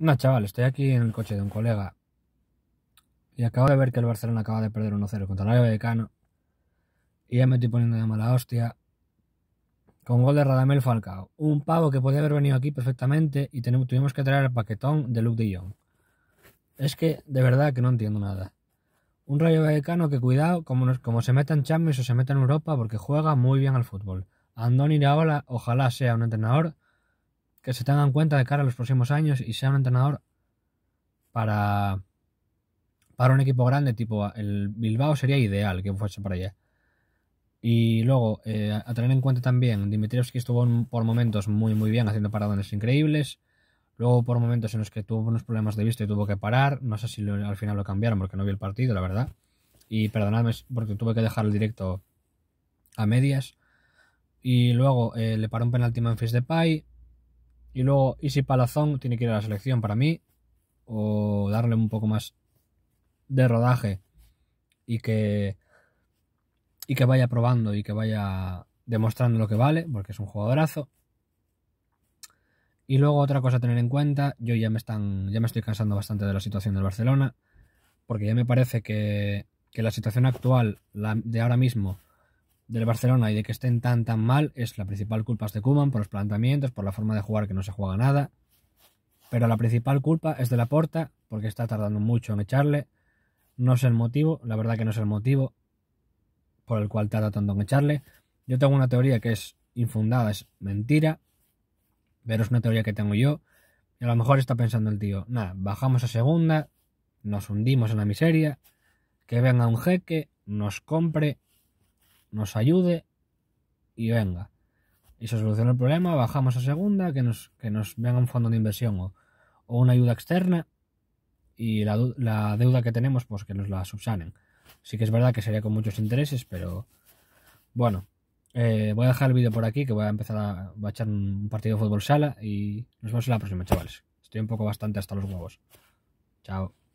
No, chaval, estoy aquí en el coche de un colega. Y acabo de ver que el Barcelona acaba de perder 1-0 contra el Rayo Vallecano. Y ya me estoy poniendo de mala hostia. Con gol de Radamel Falcao. Un pavo que podía haber venido aquí perfectamente y tenemos, tuvimos que traer el paquetón de Luke de Jong. Es que, de verdad, que no entiendo nada. Un Rayo Vallecano que, cuidado, como, se meta en Champions o se meta en Europa, porque juega muy bien al fútbol. Andoni Iraola, ojalá sea un entrenador que se tengan en cuenta de cara a los próximos años y sea un entrenador para, para un equipo grande, tipo el Bilbao sería ideal que fuese para allá. Y luego, eh, a tener en cuenta también, Dimitrievski estuvo por momentos muy, muy bien haciendo paradones increíbles. Luego, por momentos en los que tuvo unos problemas de vista y tuvo que parar. No sé si al final lo cambiaron porque no vi el partido, la verdad. Y perdonadme porque tuve que dejar el directo a medias. Y luego eh, le paró un penalti de Pai. Y luego si Palazón tiene que ir a la selección para mí. O darle un poco más de rodaje. Y que. Y que vaya probando y que vaya demostrando lo que vale. Porque es un jugadorazo. Y luego otra cosa a tener en cuenta. Yo ya me están. Ya me estoy cansando bastante de la situación del Barcelona. Porque ya me parece que. que la situación actual, la de ahora mismo del Barcelona y de que estén tan tan mal es la principal culpa es de Kuman por los planteamientos, por la forma de jugar que no se juega nada. Pero la principal culpa es de la porta porque está tardando mucho en echarle. No es el motivo, la verdad que no es el motivo por el cual tarda tanto en echarle. Yo tengo una teoría que es infundada, es mentira, pero es una teoría que tengo yo. a lo mejor está pensando el tío, nada, bajamos a segunda, nos hundimos en la miseria, que venga un jeque, nos compre nos ayude y venga. Y se soluciona el problema, bajamos a segunda, que nos, que nos venga un fondo de inversión o, o una ayuda externa y la, la, deuda que tenemos, pues que nos la subsanen. Sí que es verdad que sería con muchos intereses, pero bueno, eh, voy a dejar el vídeo por aquí, que voy a empezar a, a echar un partido de fútbol sala y nos vemos en la próxima, chavales. Estoy un poco bastante hasta los huevos. Chao.